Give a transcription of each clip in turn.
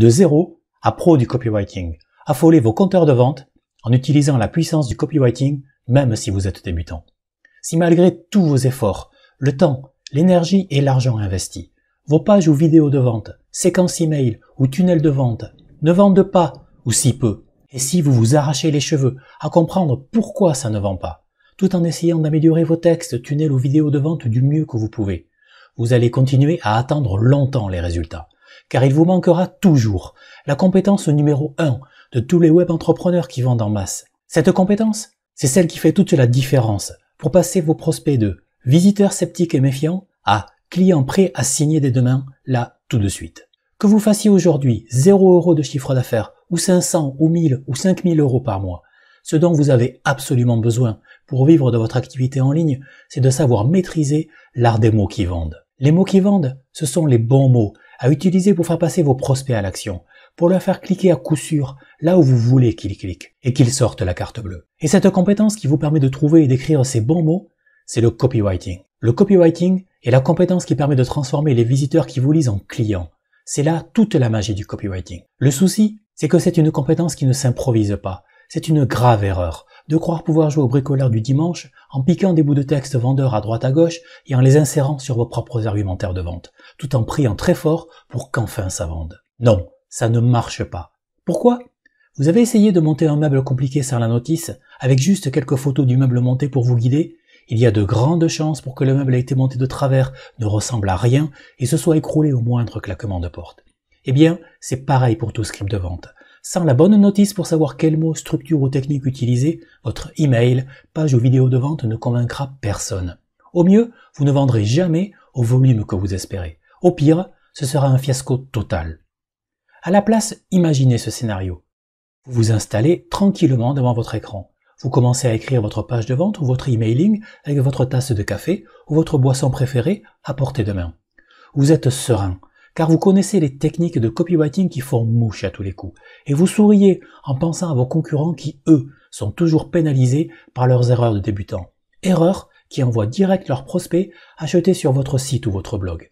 de zéro à pro du copywriting. Affolez vos compteurs de vente en utilisant la puissance du copywriting même si vous êtes débutant. Si malgré tous vos efforts, le temps, l'énergie et l'argent investis, vos pages ou vidéos de vente, séquences email ou tunnels de vente ne vendent pas ou si peu, et si vous vous arrachez les cheveux à comprendre pourquoi ça ne vend pas, tout en essayant d'améliorer vos textes, tunnels ou vidéos de vente du mieux que vous pouvez, vous allez continuer à attendre longtemps les résultats car il vous manquera toujours la compétence numéro 1 de tous les web entrepreneurs qui vendent en masse. Cette compétence, c'est celle qui fait toute la différence pour passer vos prospects de visiteurs sceptiques et méfiants à clients prêts à signer dès demain, là, tout de suite. Que vous fassiez aujourd'hui 0 euros de chiffre d'affaires, ou 500, ou 1000, ou 5000 euros par mois, ce dont vous avez absolument besoin pour vivre de votre activité en ligne, c'est de savoir maîtriser l'art des mots qui vendent. Les mots qui vendent, ce sont les bons mots, à utiliser pour faire passer vos prospects à l'action, pour leur faire cliquer à coup sûr là où vous voulez qu'ils cliquent et qu'ils sortent la carte bleue. Et cette compétence qui vous permet de trouver et d'écrire ces bons mots, c'est le copywriting. Le copywriting est la compétence qui permet de transformer les visiteurs qui vous lisent en clients. C'est là toute la magie du copywriting. Le souci, c'est que c'est une compétence qui ne s'improvise pas. C'est une grave erreur de croire pouvoir jouer au bricoleur du dimanche en piquant des bouts de texte vendeur à droite à gauche et en les insérant sur vos propres argumentaires de vente, tout en priant très fort pour qu'enfin ça vende. Non, ça ne marche pas. Pourquoi Vous avez essayé de monter un meuble compliqué sans la notice, avec juste quelques photos du meuble monté pour vous guider il y a de grandes chances pour que le meuble ait été monté de travers, ne ressemble à rien et se soit écroulé au moindre claquement de porte. Eh bien, c'est pareil pour tout script de vente. Sans la bonne notice pour savoir quels mots, structure ou technique utiliser, votre email, page ou vidéo de vente ne convaincra personne. Au mieux, vous ne vendrez jamais au volume que vous espérez. Au pire, ce sera un fiasco total. À la place, imaginez ce scénario. Vous vous installez tranquillement devant votre écran. Vous commencez à écrire votre page de vente ou votre emailing avec votre tasse de café ou votre boisson préférée à portée de main. Vous êtes serein, car vous connaissez les techniques de copywriting qui font mouche à tous les coups, et vous souriez en pensant à vos concurrents qui, eux, sont toujours pénalisés par leurs erreurs de débutants. Erreurs qui envoient direct leurs prospects acheter sur votre site ou votre blog.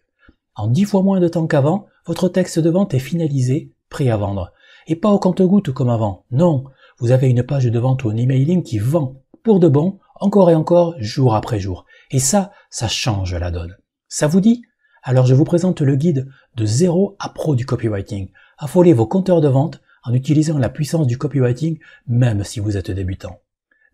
En dix fois moins de temps qu'avant, votre texte de vente est finalisé, prêt à vendre. Et pas au compte-goutte comme avant. Non, vous avez une page de vente ou un emailing qui vend pour de bon, encore et encore, jour après jour. Et ça, ça change la donne. Ça vous dit alors je vous présente le guide de zéro à pro du copywriting. Affolez vos compteurs de vente en utilisant la puissance du copywriting même si vous êtes débutant.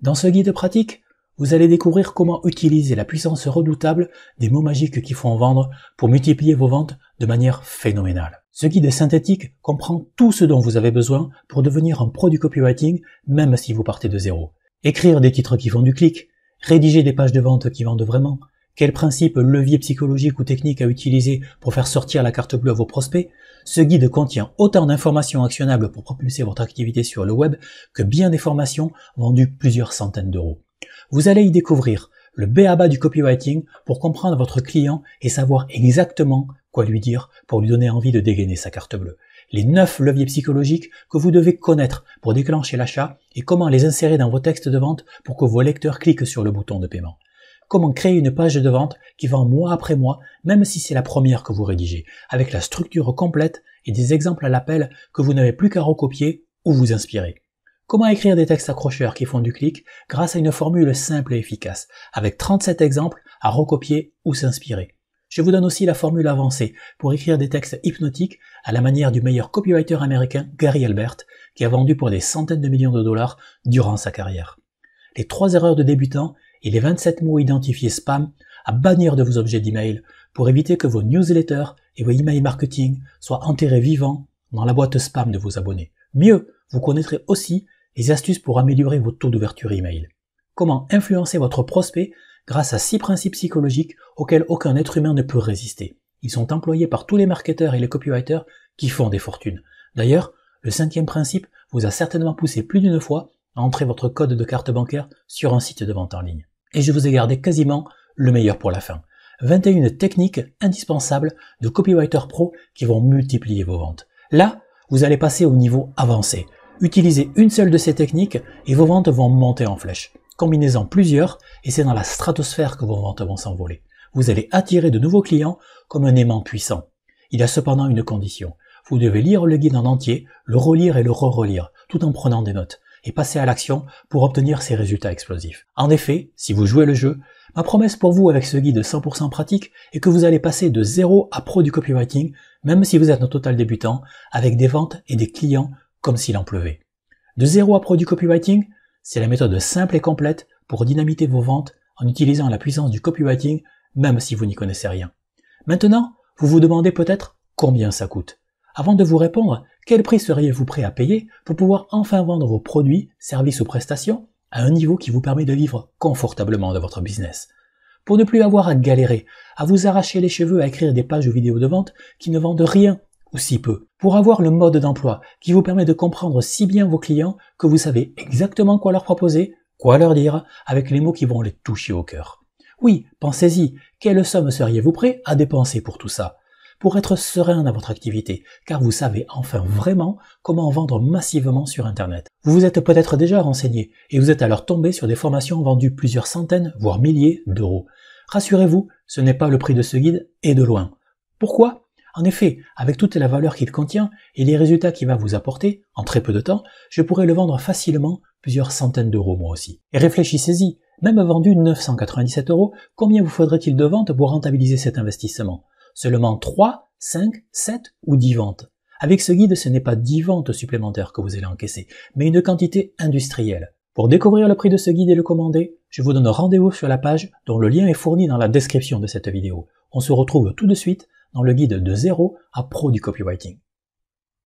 Dans ce guide pratique, vous allez découvrir comment utiliser la puissance redoutable des mots magiques qui font vendre pour multiplier vos ventes de manière phénoménale. Ce guide synthétique comprend tout ce dont vous avez besoin pour devenir un pro du copywriting même si vous partez de zéro. Écrire des titres qui font du clic, rédiger des pages de vente qui vendent vraiment, quel principe, levier psychologique ou technique à utiliser pour faire sortir la carte bleue à vos prospects, ce guide contient autant d'informations actionnables pour propulser votre activité sur le web que bien des formations vendues plusieurs centaines d'euros. Vous allez y découvrir le BABA du copywriting pour comprendre votre client et savoir exactement quoi lui dire pour lui donner envie de dégainer sa carte bleue. Les 9 leviers psychologiques que vous devez connaître pour déclencher l'achat et comment les insérer dans vos textes de vente pour que vos lecteurs cliquent sur le bouton de paiement. Comment créer une page de vente qui vend mois après mois, même si c'est la première que vous rédigez, avec la structure complète et des exemples à l'appel que vous n'avez plus qu'à recopier ou vous inspirer. Comment écrire des textes accrocheurs qui font du clic grâce à une formule simple et efficace, avec 37 exemples à recopier ou s'inspirer. Je vous donne aussi la formule avancée pour écrire des textes hypnotiques à la manière du meilleur copywriter américain Gary Albert, qui a vendu pour des centaines de millions de dollars durant sa carrière. Les trois erreurs de débutants et les 27 mots identifiés spam à bannir de vos objets d'email pour éviter que vos newsletters et vos email marketing soient enterrés vivants dans la boîte spam de vos abonnés. Mieux, vous connaîtrez aussi les astuces pour améliorer vos taux d'ouverture email. Comment influencer votre prospect grâce à six principes psychologiques auxquels aucun être humain ne peut résister. Ils sont employés par tous les marketeurs et les copywriters qui font des fortunes. D'ailleurs, le cinquième principe vous a certainement poussé plus d'une fois à entrer votre code de carte bancaire sur un site de vente en ligne. Et je vous ai gardé quasiment le meilleur pour la fin. 21 techniques indispensables de copywriter pro qui vont multiplier vos ventes. Là, vous allez passer au niveau avancé. Utilisez une seule de ces techniques et vos ventes vont monter en flèche. Combinez-en plusieurs et c'est dans la stratosphère que vos ventes vont s'envoler. Vous allez attirer de nouveaux clients comme un aimant puissant. Il y a cependant une condition. Vous devez lire le guide en entier, le relire et le re-relire, tout en prenant des notes et passer à l'action pour obtenir ces résultats explosifs. En effet, si vous jouez le jeu, ma promesse pour vous avec ce guide 100% pratique est que vous allez passer de zéro à pro du copywriting, même si vous êtes un total débutant, avec des ventes et des clients comme s'il en pleuvait. De zéro à pro du copywriting, c'est la méthode simple et complète pour dynamiter vos ventes en utilisant la puissance du copywriting, même si vous n'y connaissez rien. Maintenant, vous vous demandez peut-être combien ça coûte. Avant de vous répondre, quel prix seriez-vous prêt à payer pour pouvoir enfin vendre vos produits, services ou prestations à un niveau qui vous permet de vivre confortablement de votre business Pour ne plus avoir à galérer, à vous arracher les cheveux à écrire des pages ou vidéos de vente qui ne vendent rien ou si peu, pour avoir le mode d'emploi qui vous permet de comprendre si bien vos clients que vous savez exactement quoi leur proposer, quoi leur dire, avec les mots qui vont les toucher au cœur. Oui, pensez-y, quelle somme seriez-vous prêt à dépenser pour tout ça pour être serein dans votre activité, car vous savez enfin vraiment comment vendre massivement sur Internet. Vous vous êtes peut-être déjà renseigné, et vous êtes alors tombé sur des formations vendues plusieurs centaines, voire milliers d'euros. Rassurez-vous, ce n'est pas le prix de ce guide, et de loin. Pourquoi en effet, avec toute la valeur qu'il contient et les résultats qu'il va vous apporter, en très peu de temps, je pourrais le vendre facilement plusieurs centaines d'euros moi aussi. Et réfléchissez-y, même vendu 997 euros, combien vous faudrait-il de ventes pour rentabiliser cet investissement seulement 3, 5, 7 ou 10 ventes. Avec ce guide, ce n'est pas 10 ventes supplémentaires que vous allez encaisser, mais une quantité industrielle. Pour découvrir le prix de ce guide et le commander, je vous donne rendez-vous sur la page dont le lien est fourni dans la description de cette vidéo. On se retrouve tout de suite dans le guide de zéro à pro du copywriting.